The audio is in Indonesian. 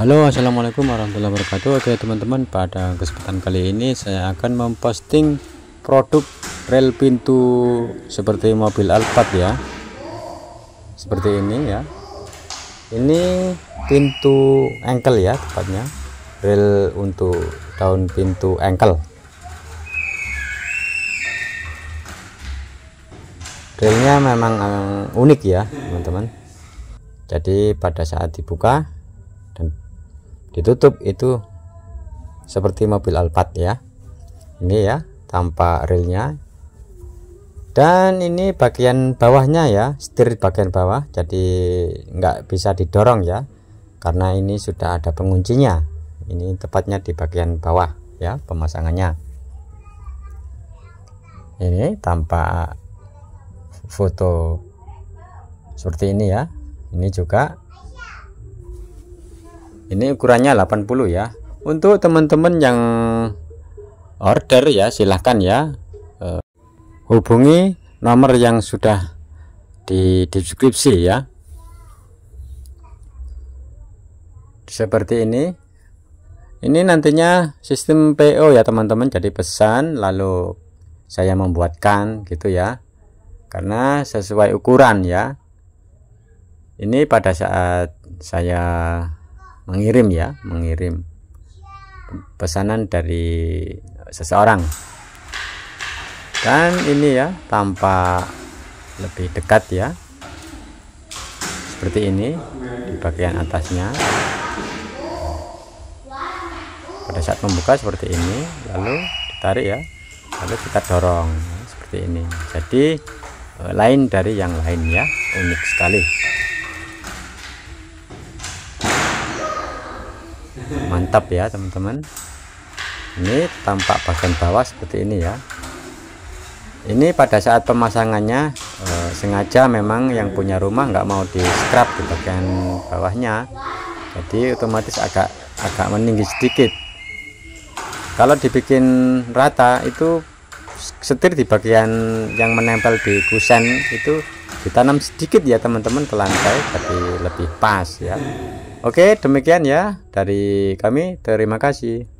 Halo assalamualaikum warahmatullahi wabarakatuh Oke teman-teman pada kesempatan kali ini saya akan memposting produk rel pintu seperti mobil Alphard ya seperti ini ya ini pintu engkel ya tepatnya rel untuk daun pintu engkel relnya memang eh, unik ya teman-teman jadi pada saat dibuka ditutup itu seperti mobil Alphard ya ini ya tanpa relnya dan ini bagian bawahnya ya setir bagian bawah jadi nggak bisa didorong ya karena ini sudah ada penguncinya ini tepatnya di bagian bawah ya pemasangannya ini tanpa foto seperti ini ya ini juga ini ukurannya 80 ya untuk teman-teman yang order ya silahkan ya uh, hubungi nomor yang sudah di deskripsi ya seperti ini ini nantinya sistem PO ya teman-teman jadi pesan lalu saya membuatkan gitu ya karena sesuai ukuran ya ini pada saat saya mengirim ya mengirim pesanan dari seseorang dan ini ya tampak lebih dekat ya seperti ini di bagian atasnya pada saat membuka seperti ini lalu ditarik ya lalu kita dorong seperti ini jadi eh, lain dari yang lain ya unik sekali mantap ya teman-teman ini tampak bagian bawah seperti ini ya ini pada saat pemasangannya eh, sengaja memang yang punya rumah nggak mau di scrap di bagian bawahnya jadi otomatis agak agak meninggi sedikit kalau dibikin rata itu setir di bagian yang menempel di kusen itu ditanam sedikit ya teman-teman ke lantai jadi lebih pas ya Oke, demikian ya dari kami. Terima kasih.